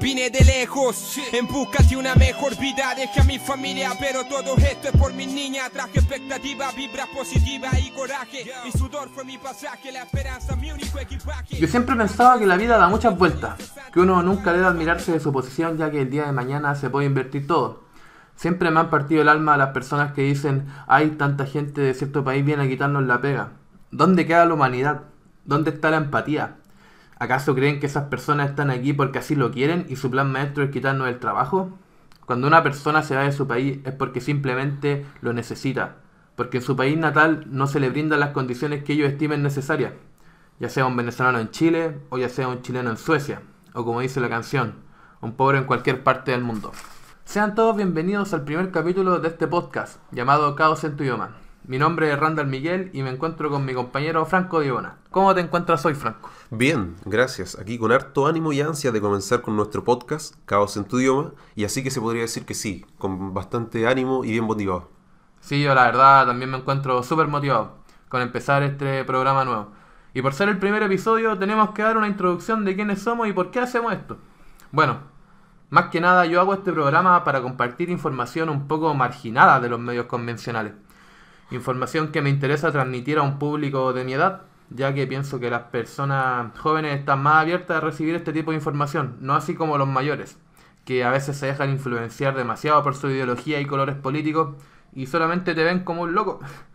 Vine de lejos en busca de una mejor vida. Dejé a mi familia, pero todo esto es por mi niña. Traje expectativa, vibra positiva y coraje. Y sudor fue mi la esperanza único Yo siempre pensaba que la vida da muchas vueltas, que uno nunca debe admirarse de su posición, ya que el día de mañana se puede invertir todo. Siempre me han partido el alma las personas que dicen: hay tanta gente de cierto país viene a quitarnos la pega. ¿Dónde queda la humanidad? ¿Dónde está la empatía? ¿Acaso creen que esas personas están aquí porque así lo quieren y su plan maestro es quitarnos el trabajo? Cuando una persona se va de su país es porque simplemente lo necesita, porque en su país natal no se le brindan las condiciones que ellos estimen necesarias, ya sea un venezolano en Chile o ya sea un chileno en Suecia, o como dice la canción, un pobre en cualquier parte del mundo. Sean todos bienvenidos al primer capítulo de este podcast llamado Caos en tu idioma. Mi nombre es Randall Miguel y me encuentro con mi compañero Franco Dibona. ¿Cómo te encuentras hoy, Franco? Bien, gracias. Aquí con harto ánimo y ansia de comenzar con nuestro podcast, Caos en tu idioma, y así que se podría decir que sí, con bastante ánimo y bien motivado. Sí, yo la verdad también me encuentro súper motivado con empezar este programa nuevo. Y por ser el primer episodio tenemos que dar una introducción de quiénes somos y por qué hacemos esto. Bueno, más que nada yo hago este programa para compartir información un poco marginada de los medios convencionales Información que me interesa transmitir a un público de mi edad, ya que pienso que las personas jóvenes están más abiertas a recibir este tipo de información, no así como los mayores, que a veces se dejan influenciar demasiado por su ideología y colores políticos y solamente te ven como un loco.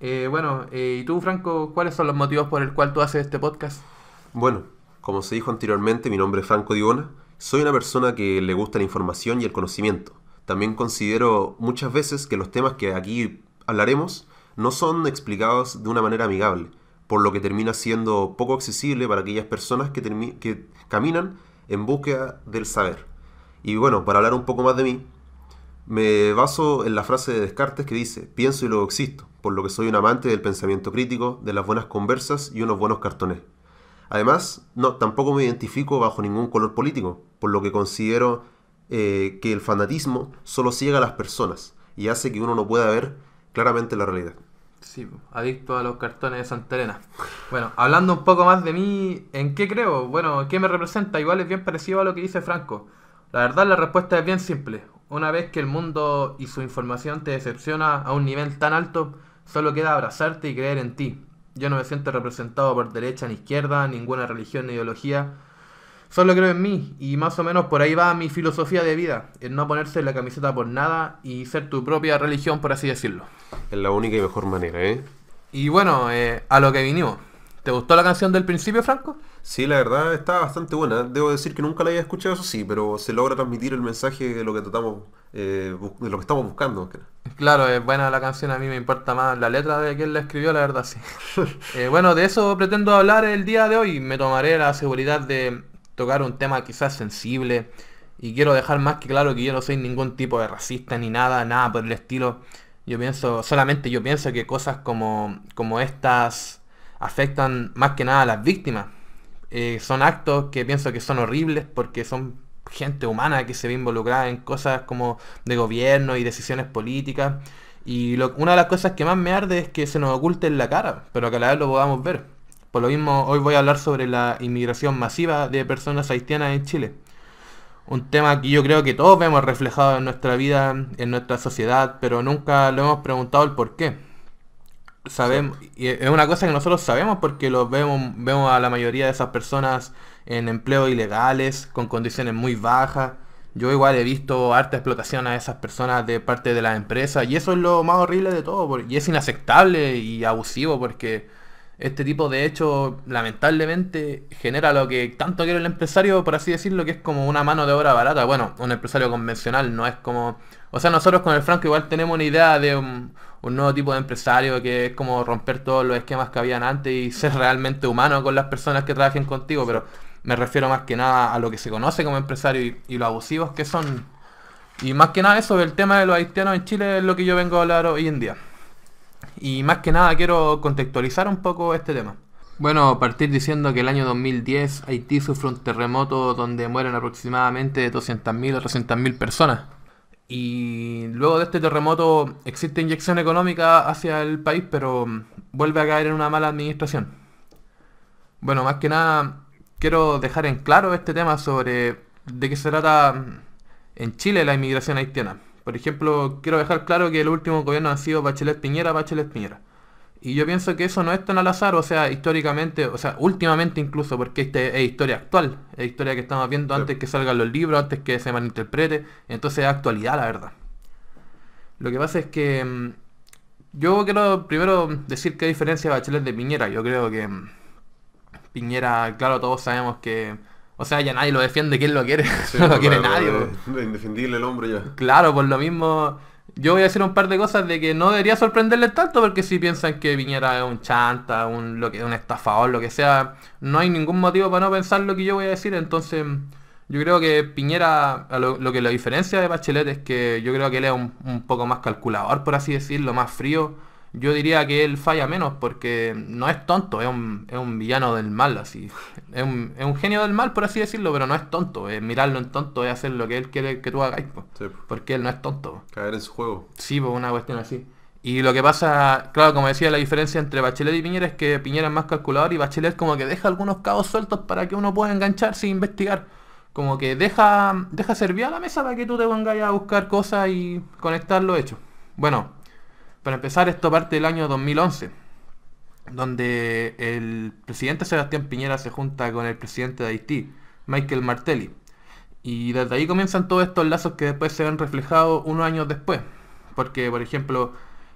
Eh, bueno, eh, ¿y tú, Franco, cuáles son los motivos por el cual tú haces este podcast? Bueno, como se dijo anteriormente, mi nombre es Franco Dibona... Soy una persona que le gusta la información y el conocimiento. También considero muchas veces que los temas que aquí hablaremos no son explicados de una manera amigable, por lo que termina siendo poco accesible para aquellas personas que, caminan en búsqueda del saber. Y bueno, para hablar un poco más de mí, me baso en la frase de Descartes que dice, pienso y luego existo, por lo que soy un amante del pensamiento crítico, de las buenas conversas y unos buenos cartones. Además, no, tampoco me identifico bajo ningún color político, por lo que considero eh, que el fanatismo solo ciega a las personas y hace que uno no pueda ver Claramente la realidad. Sí, adicto a los cartones de Santa Elena. Bueno, hablando un poco más de mí, ¿en qué creo? Bueno, ¿qué me representa? Igual es bien parecido a lo que dice Franco. La verdad, la respuesta es bien simple. Una vez que el mundo y su información te decepciona a un nivel tan alto, solo queda abrazarte y creer en ti. Yo no me siento representado por derecha ni izquierda, ninguna religión ni ideología, Solo creo en mí y más o menos por ahí va mi filosofía de vida, en no ponerse la camiseta por nada y ser tu propia religión, por así decirlo. Es la única y mejor manera, ¿eh? Y bueno, eh, a lo que vinimos. ¿Te gustó la canción del principio, Franco? Sí, la verdad está bastante buena. Debo decir que nunca la había escuchado, eso sí, pero se logra transmitir el mensaje de lo que tratamos, eh, de lo que estamos buscando. Claro, es buena la canción, a mí me importa más la letra de quien la escribió, la verdad sí. Eh, bueno, de eso pretendo hablar el día de hoy. Me tomaré la seguridad de tocar un tema quizás sensible. Y quiero dejar más que claro que yo no soy ningún tipo de racista ni nada, nada por el estilo. Yo pienso, solamente yo pienso que cosas como, como estas afectan más que nada a las víctimas. Eh, son actos que pienso que son horribles porque son gente humana que se ve involucrada en cosas como de gobierno y decisiones políticas. Y una de las cosas que más me arde es que se nos oculte en la cara, pero que a la vez lo podamos ver lo mismo, hoy voy a hablar sobre la inmigración masiva de personas haitianas en Chile. Un tema que yo creo que todos vemos reflejado en nuestra vida, en nuestra sociedad, pero nunca lo hemos preguntado el por qué. Sabemos, es una cosa que nosotros sabemos porque los vemos, vemos a la mayoría de esas personas en empleos ilegales, con condiciones muy bajas. Yo igual he visto harta explotación a esas personas de parte de las empresas y eso es lo más horrible de todo y es inaceptable y abusivo porque este tipo de hecho, lamentablemente, genera lo que tanto quiere el empresario, por así decirlo, que es como una mano de obra barata. Bueno, un empresario convencional no es como... O sea, nosotros con el Franco igual tenemos una idea de un, nuevo tipo de empresario que es como romper todos los esquemas que habían antes y ser realmente humano con las personas que trabajen contigo, pero me refiero más que nada a lo que se conoce como empresario y, lo abusivos que son. Y más que nada eso, el tema de los haitianos en Chile es lo que yo vengo a hablar hoy en día. Y más que nada quiero contextualizar un poco este tema. Bueno, partir diciendo que el año 2010 Haití sufre un terremoto donde mueren aproximadamente 200.000 o 300.000 personas. Y luego de este terremoto existe inyección económica hacia el país, pero vuelve a caer en una mala administración. Bueno, más que nada quiero dejar en claro este tema sobre de qué se trata en Chile la inmigración haitiana. Por ejemplo, quiero dejar claro que el último gobierno ha sido Bachelet Piñera, Bachelet Piñera. Y yo pienso que eso no es tan al azar, o sea, históricamente, o sea, últimamente incluso, porque esta es historia actual, es historia que estamos viendo antes que salgan los libros, antes que se malinterprete, entonces es actualidad, la verdad. Lo que pasa es que mm, yo quiero primero decir qué diferencia Bachelet de Piñera. Yo creo que mm, Piñera, claro, todos sabemos que o sea, ya nadie lo defiende, ¿quién lo quiere? no lo pues, quiere nadie. indefendible el hombre ya. Claro, por lo mismo, yo voy a decir un par de cosas de que no debería sorprenderle tanto porque si piensan que Piñera es un chanta, un, lo que, un estafador, lo que sea, no hay ningún motivo para no pensar lo que yo voy a decir. Entonces, yo creo que Piñera, lo, que la diferencia de Bachelet es que yo creo que él es un, un poco más calculador, por así decirlo, más frío yo diría que él falla menos porque no es tonto, es un, es un villano del mal, así. Es un, es un, genio del mal, por así decirlo, pero no es tonto. Es mirarlo en tonto es hacer lo que él quiere que tú hagáis, porque él no es tonto. Caer en su juego. Sí, por una cuestión así. Y lo que pasa, claro, como decía, la diferencia entre Bachelet y Piñera es que Piñera es más calculador y Bachelet como que deja algunos cabos sueltos para que uno pueda engancharse e investigar. Como que deja, deja servir a la mesa para que tú te pongas a buscar cosas y conectar lo hecho. Bueno, para empezar, esto parte del año 2011, donde el presidente Sebastián Piñera se junta con el presidente de Haití, Michael Martelli. Y desde ahí comienzan todos estos lazos que después se ven reflejados unos años después. Porque, por ejemplo,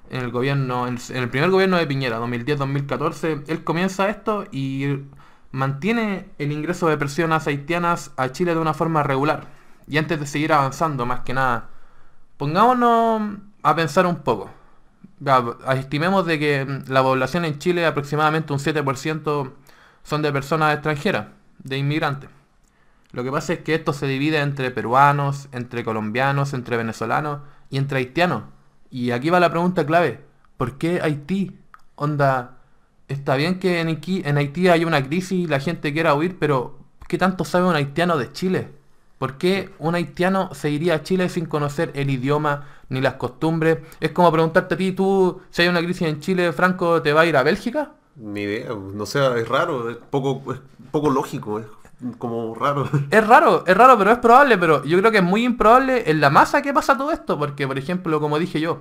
en el gobierno, en el primer gobierno de Piñera, 2010-2014, él comienza esto y mantiene el ingreso de personas haitianas a Chile de una forma regular. Y antes de seguir avanzando, más que nada, pongámonos a pensar un poco estimemos de que mm, la población en Chile aproximadamente un 7% son de personas extranjeras, de inmigrantes. Lo que pasa es que esto se divide entre peruanos, entre colombianos, entre venezolanos y entre haitianos. Y aquí va la pregunta clave. ¿Por qué Haití? Onda, está bien que en Haití, en Haití hay una crisis y la gente quiera huir, pero ¿qué tanto sabe un haitiano de Chile? ¿Por qué un haitiano se iría a Chile sin conocer el idioma ni las costumbres? Es como preguntarte a ti, tú, si hay una crisis en Chile, Franco, ¿te va a ir a Bélgica? Ni idea, no sé, es raro, es poco, poco lógico, es como raro. Es raro, es raro, pero es probable, pero yo creo que es muy improbable en la masa que pasa todo esto, porque, por ejemplo, como dije yo,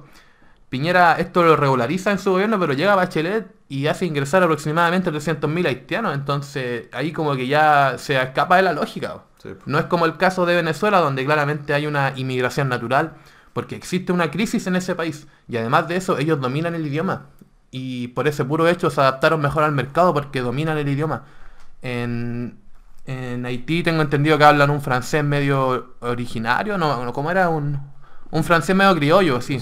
Piñera esto lo regulariza en su gobierno, pero llega Bachelet y hace ingresar aproximadamente 300.000 haitianos, entonces ahí como que ya se escapa de la lógica. Pues. No es como el caso de Venezuela, donde claramente hay una inmigración natural, porque existe una crisis en ese país. Y además de eso, ellos dominan el idioma. Y por ese puro hecho se adaptaron mejor al mercado porque dominan el idioma. En, Haití tengo entendido que hablan un francés medio originario, no, como era un, un francés medio criollo, Sí.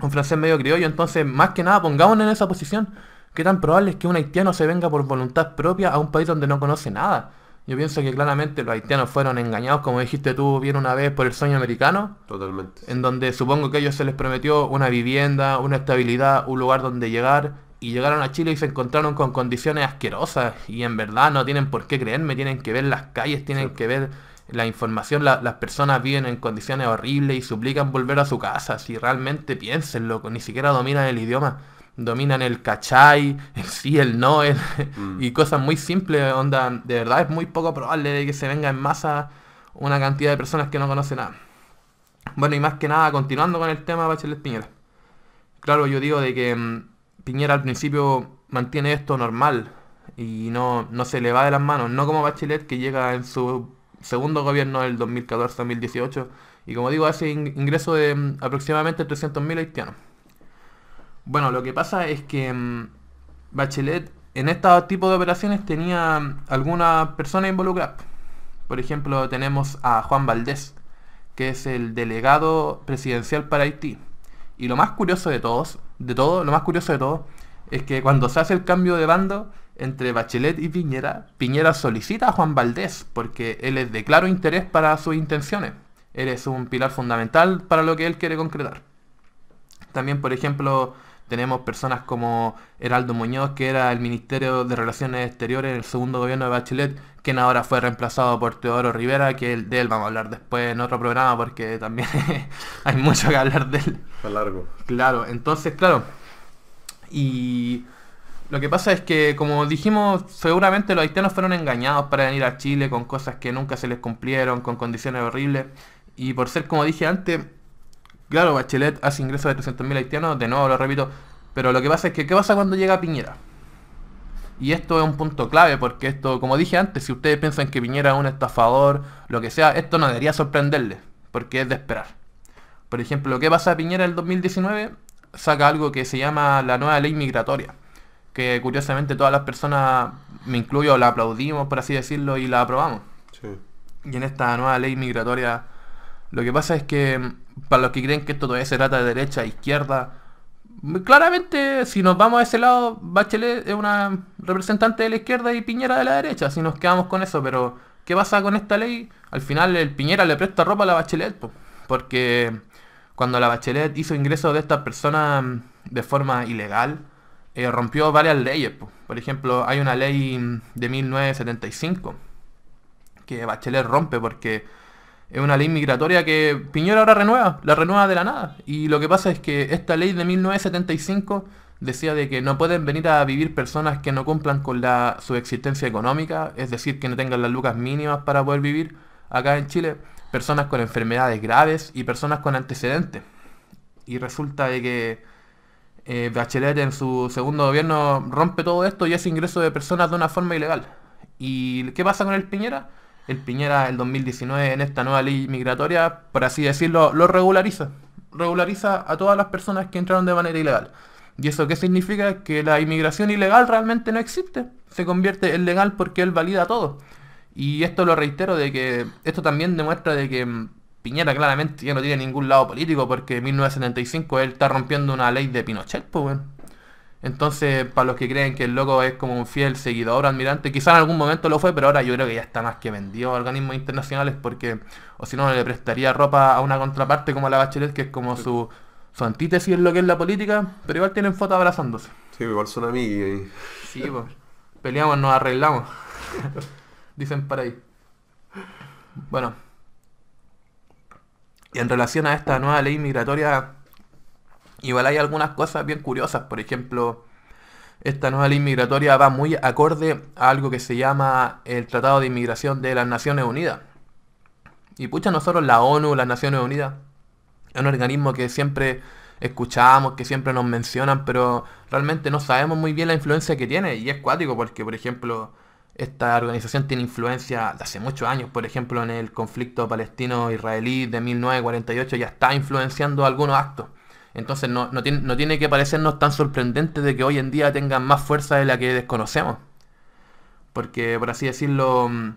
Un francés medio criollo, entonces más que nada pongámonos en esa posición. ¿Qué tan probable es que un haitiano se venga por voluntad propia a un país donde no conoce nada? Yo pienso que claramente los haitianos fueron engañados, como dijiste tú bien una vez, por el sueño americano. Totalmente. En donde supongo que a ellos se les prometió una vivienda, una estabilidad, un lugar donde llegar. Y llegaron a Chile y se encontraron con condiciones asquerosas. Y en verdad no tienen por qué creerme, tienen que ver las calles, tienen que ver la información. las personas viven en condiciones horribles y suplican volver a su casa. Si realmente piensen, ni siquiera dominan el idioma dominan el cachai, el sí, el no, el, mm. y cosas muy simples, onda, de verdad es muy poco probable de que se venga en masa una cantidad de personas que no conocen nada. Bueno, y más que nada, continuando con el tema de Bachelet Piñera. Claro, yo digo de que mm, Piñera al principio mantiene esto normal y no, se le va de las manos, no como Bachelet que llega en su segundo gobierno del 2014-2018 y como digo hace ingreso de mm, aproximadamente 300.000 haitianos. Bueno, lo que pasa es que mm, Bachelet en este tipo de operaciones tenía mm, alguna persona involucrada. Por ejemplo, tenemos a Juan Valdés, que es el delegado presidencial para Haití. Y lo más curioso de todos, de todo, lo más curioso de todo, es que cuando se hace el cambio de bando entre Bachelet y Piñera, Piñera solicita a Juan Valdés, porque él es de claro interés para sus intenciones. Él es un pilar fundamental para lo que él quiere concretar. También, por ejemplo, tenemos personas como Heraldo Muñoz, que era el Ministerio de Relaciones Exteriores en el segundo gobierno de Bachelet, que ahora fue reemplazado por Teodoro Rivera, que de él vamos a hablar después en otro programa porque también hay mucho que hablar de él. A largo. Claro, entonces, claro. Y lo que pasa es que, como dijimos, seguramente los haitianos fueron engañados para venir a Chile con cosas que nunca se les cumplieron, con condiciones horribles. Y por ser, como dije antes, Claro, Bachelet hace ingresos de 300.000 haitianos, de nuevo lo repito, pero lo que pasa es que ¿qué pasa cuando llega Piñera? Y esto es un punto clave porque esto, como dije antes, si ustedes piensan que Piñera es un estafador, lo que sea, esto no debería sorprenderles, porque es de esperar. Por ejemplo, lo que pasa a Piñera en el 2019? Saca algo que se llama la nueva ley migratoria, que curiosamente todas las personas, me incluyo, la aplaudimos, por así decirlo, y la aprobamos. Y en esta nueva ley migratoria, lo que pasa es que para los que creen que esto todavía se trata de derecha a izquierda, claramente si nos vamos a ese lado, Bachelet es una representante de la izquierda y Piñera de la derecha, si nos quedamos con eso, pero ¿qué pasa con esta ley? Al final el Piñera le presta ropa a la Bachelet, porque cuando la Bachelet hizo ingreso de estas personas mm, de forma ilegal, eh, rompió varias leyes. Por ejemplo, hay una ley mm, de 1975 que Bachelet rompe porque es una ley migratoria que Piñera ahora renueva, la renueva de la nada. Y lo que pasa es que esta ley de 1975 decía de que no pueden venir a vivir personas que no cumplan con la, su existencia económica, es decir, que no tengan las lucas mínimas para poder vivir acá en Chile, personas con enfermedades graves y personas con antecedentes. Y resulta de que eh, Bachelet en su segundo gobierno rompe todo esto y hace ingreso de personas de una forma ilegal. ¿Y qué pasa con el Piñera? el Piñera en 2019 en esta nueva ley migratoria, por así decirlo, lo regulariza. Regulariza a todas las personas que entraron de manera ilegal. ¿Y eso qué significa? Que la inmigración ilegal realmente no existe. Se convierte en legal porque él valida todo. Y esto lo reitero de que esto también demuestra de que mm, Piñera claramente ya no tiene ningún lado político porque en 1975 él está rompiendo una ley de Pinochet, pues entonces, para los que creen que el loco es como un fiel seguidor, admirante, quizá en algún momento lo fue, pero ahora yo creo que ya está más que vendido a organismos internacionales porque, o si no, le prestaría ropa a una contraparte como la Bachelet, que es como su, antítesis en lo que es la política, pero igual tienen fotos abrazándose. Sí, igual son amigos. Sí, pues. Peleamos, nos arreglamos. Dicen para ahí. Bueno. Y en relación a esta nueva ley migratoria, Igual hay algunas cosas bien curiosas, por ejemplo, esta nueva ley migratoria va muy acorde a algo que se llama el Tratado de Inmigración de las Naciones Unidas. Y pucha, nosotros la ONU, las Naciones Unidas, es un organismo que siempre escuchamos, que siempre nos mencionan, pero realmente no sabemos muy bien la influencia que tiene. Y es cuático porque, por ejemplo, esta organización tiene influencia de hace muchos años, por ejemplo, en el conflicto palestino-israelí de 1948 ya está influenciando algunos actos. Entonces no, no, tiene, que parecernos tan sorprendente de que hoy en día tengan más fuerza de la que desconocemos. Porque, por así decirlo, mm,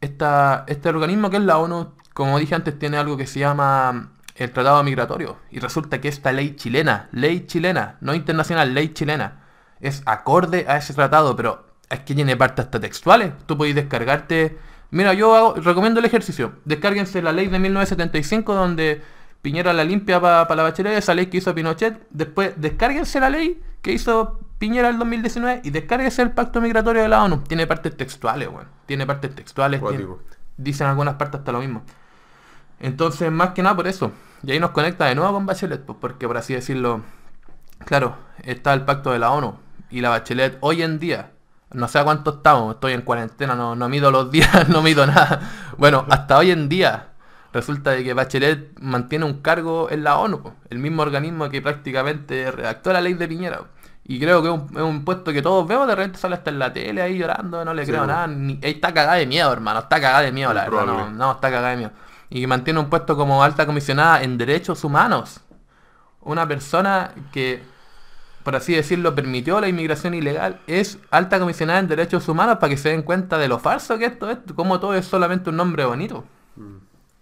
este organismo que es la ONU, como dije antes, tiene algo que se llama mm, el Tratado Migratorio. Y resulta que esta ley chilena, ley chilena, no internacional, ley chilena, es acorde a ese tratado, pero es que tiene partes hasta textuales. Tú podéis descargarte... Mira, yo recomiendo el ejercicio. Descárguense la ley de 1975 donde Piñera la limpia para la bachelet, esa ley que hizo Pinochet, después descárguense la ley que hizo Piñera el 2019 y descárguense el pacto migratorio de la ONU. Tiene partes textuales, bueno, tiene partes textuales, dicen algunas partes hasta lo mismo. Entonces, más que nada por eso. Y ahí nos conecta de nuevo con Bachelet, pues, porque por así decirlo, claro, está el pacto de la ONU y la Bachelet hoy en día, no sé a cuánto estamos, estoy en cuarentena, no mido los días, no mido nada. Bueno, hasta hoy en día resulta de que Bachelet mantiene un cargo en la ONU, el mismo organismo que prácticamente redactó la ley de Piñera. Y creo que es un, puesto que todos vemos, de repente sale hasta en la tele ahí llorando, no le creo nada. Ni, está cagada de miedo, hermano, está cagada de miedo, la verdad. No, no, está cagada de miedo. Y mantiene un puesto como alta comisionada en derechos humanos. Una persona que, por así decirlo, permitió la inmigración ilegal, es alta comisionada en derechos humanos para que se den cuenta de lo falso que esto es, como todo es solamente un nombre bonito.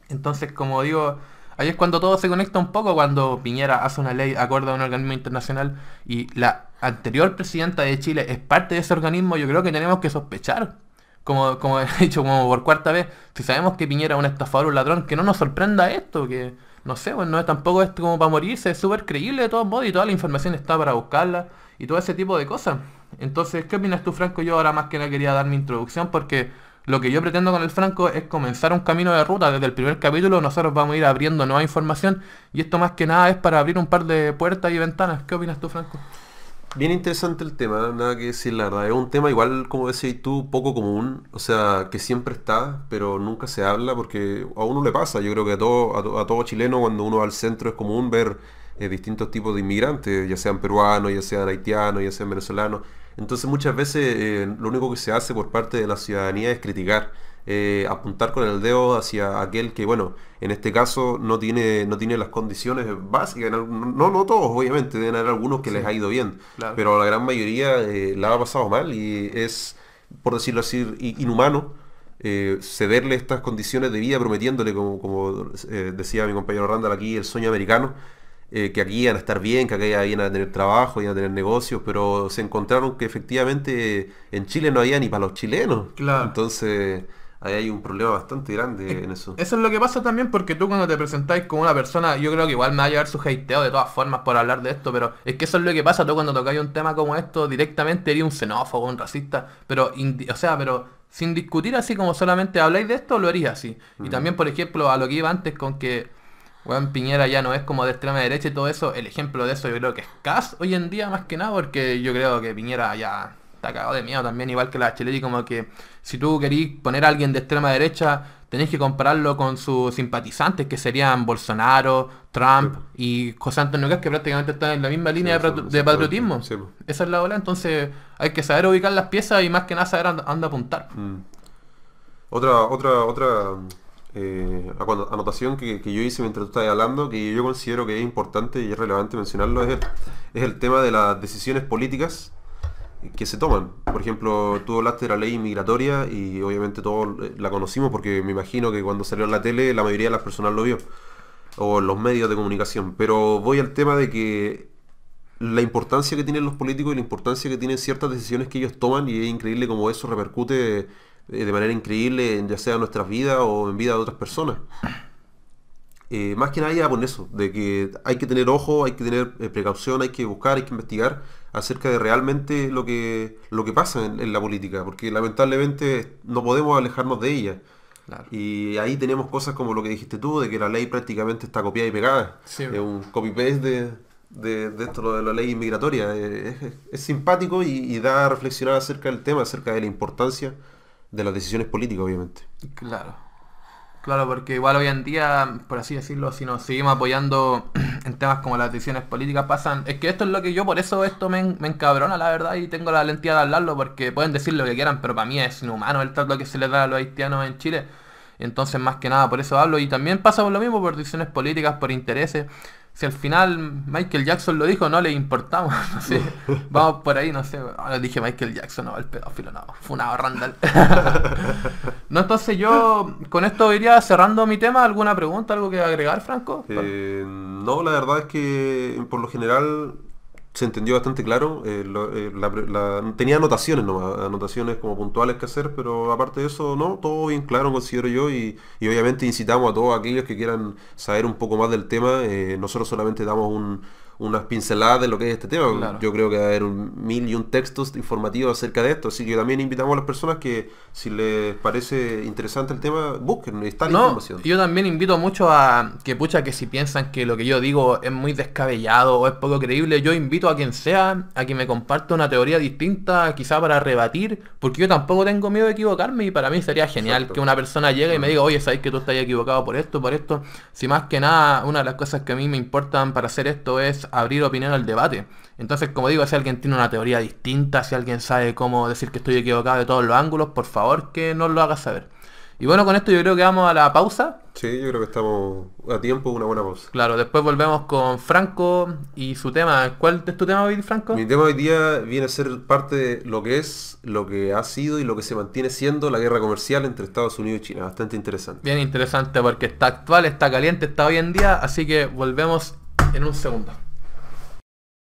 Entonces, como digo, ahí es cuando todo se conecta un poco, cuando Piñera hace una ley acorde a un organismo internacional y la anterior presidenta de Chile es parte de ese organismo, yo creo que tenemos que sospechar. Como, como he dicho como por cuarta vez, si sabemos que Piñera es un estafador, un ladrón, que no nos sorprenda esto, que no sé, bueno, pues, no es tampoco esto como para morirse, es súper creíble de todos modos y toda la información está para buscarla y todo ese tipo de cosas. Entonces, ¿qué opinas tú, Franco? Yo ahora más que nada quería dar mi introducción porque lo que yo pretendo con el Franco es comenzar un camino de ruta. Desde el primer capítulo nosotros vamos a ir abriendo nueva información y esto más que nada es para abrir un par de puertas y ventanas. ¿Qué opinas tú, Franco? Bien interesante el tema, nada que decir la verdad. Es un tema igual, como decías tú, poco común, o sea, que siempre está, pero nunca se habla porque a uno le pasa. Yo creo que a todo, a, todo chileno cuando uno va al centro es común ver eh, distintos tipos de inmigrantes, ya sean peruanos, ya sean haitianos, ya sean venezolanos entonces muchas veces eh, lo único que se hace por parte de la ciudadanía es criticar, eh, apuntar con el dedo hacia aquel que, bueno, en este caso no tiene, no tiene las condiciones básicas. no, no todos, obviamente, deben haber algunos que les ha ido bien, pero la gran mayoría eh, la ha pasado mal y es, por decirlo así, inhumano. cederle estas condiciones de vida prometiéndole, como, decía mi compañero Randall aquí, el sueño americano, eh, que aquí iban a estar bien, que aquí iban a tener trabajo, iban a tener negocios, pero se encontraron que efectivamente en Chile no había ni para los chilenos. Claro. Entonces ahí hay un problema bastante grande en eso. Eso es lo que pasa también porque tú cuando te presentáis como una persona, yo creo que igual me va a llevar su hateo de todas formas por hablar de esto, pero es que eso es lo que pasa, tú cuando tocáis un tema como esto, directamente eres un xenófobo, un racista, pero, o sea, pero sin discutir así como solamente habláis de esto, lo haría así. Y mm. también, por ejemplo, a lo que iba antes con que Juan Piñera ya no es como de extrema derecha y todo eso. El ejemplo de eso yo creo que es Cas hoy en día más que nada, porque yo creo que Piñera ya está cagado de miedo también, igual que la Chile, como que si tú querís poner a alguien de extrema derecha, tenés que compararlo con sus simpatizantes, que serían Bolsonaro, Trump y José Antonio Cas, que prácticamente están en la misma línea de, patriotismo. Esa es la ola, entonces hay que saber ubicar las piezas y más que nada saber a apuntar. Mm. Otra, otra, otra eh, anotación que, yo hice mientras tú estabas hablando, que yo considero que es importante y es relevante mencionarlo, es el, tema de las decisiones políticas que se toman. Por ejemplo, tú hablaste de la ley migratoria y obviamente todos eh, la conocimos porque me imagino que cuando salió en la tele la mayoría de las personas lo vio, o los medios de comunicación. Pero voy al tema de que la importancia que tienen los políticos y la importancia que tienen ciertas decisiones que ellos toman y es increíble cómo eso repercute eh, de manera increíble, ya sea en nuestras vidas o en vida de otras personas. Eh, más que nada ya con eso, de que hay que tener ojo, hay que tener eh, precaución, hay que buscar, hay que investigar acerca de realmente lo que, lo que pasa en, la política, porque lamentablemente no podemos alejarnos de ella. Y ahí tenemos cosas como lo que dijiste tú, de que la ley prácticamente está copiada y pegada. Es un copy-paste de, de, de, de la ley inmigratoria. Es, simpático y da a reflexionar acerca del tema, acerca de la importancia de las decisiones políticas, obviamente. Claro. Claro, porque igual hoy en día, por así decirlo, si nos seguimos apoyando en temas como las decisiones políticas pasan, es que esto es lo que yo, por eso esto me, me encabrona, la verdad, y tengo la valentía de hablarlo, porque pueden decir lo que quieran, pero para mí es inhumano el trato que se les da a los haitianos en Chile. Entonces, más que nada, por eso hablo, y también pasa por lo mismo, por decisiones políticas, por intereses si al final Michael Jackson lo dijo, no le importamos, vamos por ahí, no sé, ah, dije Michael Jackson, no, el pedófilo, no, una Randall. no, entonces yo con esto iría cerrando mi tema, ¿alguna pregunta, algo que agregar, Franco? Eh, no, la verdad es que por lo general se entendió bastante claro. Eh, eh, tenía anotaciones nomás, anotaciones como puntuales que hacer, pero aparte de eso, no, todo bien claro, considero yo, y, obviamente incitamos a todos aquellos que quieran saber un poco más del tema. Eh, nosotros solamente damos un unas pinceladas de lo que es este tema. Yo creo que va a haber un, mil y un textos informativos acerca de esto. Así que también invitamos a las personas que, si les parece interesante el tema, busquen, no, Yo también invito mucho a que, pucha, que si piensan que lo que yo digo es muy descabellado o es poco creíble, yo invito a quien sea a que me comparta una teoría distinta, quizá para rebatir, porque yo tampoco tengo miedo de equivocarme y para mí sería genial que una persona llegue y me diga, oye, sabéis que tú estás equivocado por esto, por esto. Si más que nada, una de las cosas que a mí me importan para hacer esto es abrir opinión al debate. Entonces, como digo, si alguien tiene una teoría distinta, si alguien sabe cómo decir que estoy equivocado de todos los ángulos, por favor que nos lo haga saber. Y bueno, con esto yo creo que vamos a la pausa. Sí, yo creo que estamos a tiempo una buena pausa. Claro, después volvemos con Franco y su tema. ¿Cuál es tu tema hoy, Franco? Mi tema hoy día viene a ser parte de lo que es, lo que ha sido y lo que se mantiene siendo la guerra comercial entre Estados Unidos y China. Bastante interesante. Bien interesante porque está actual, está caliente, está hoy en día, así que volvemos en un segundo.